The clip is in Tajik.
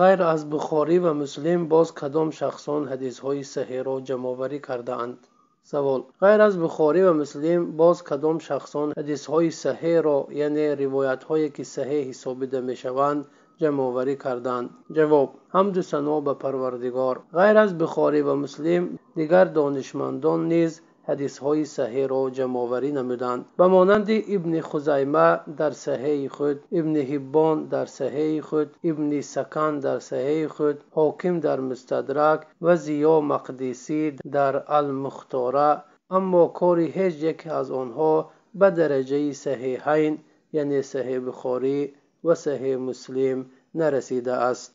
ғайр аз бухорӣ ва муслим боз кадом шахсон ҳадисҳои саҳеро ҷамъоварӣ кардаанд савол ғайр аз бухорӣ ва муслим боз кадом шахсон ҳадисҳои саҳеро яъне ривоятҳое ки саҳе ҳисобида мешаванд ҷамъоварӣ карданд ҷавоб ҳамду сано ба парвардигор ғайр аз бухорӣ ва муслим дигар донишмандон низ ҳадисҳои саҳеро ҷамъоварӣ намуданд ба монанди ибни хузайма дар саҳеи худ ибни ҳиббон дар саҳеи худ ибни сакан дар саҳеи худ ҳоким дар мустадрак ва зиё мақдисӣ дар алмухтора аммо кори ҳеҷ яке аз онҳо ба дараҷаи саҳеҳайн яъне саҳеи бухорӣ ва саҳеи муслим нарасидааст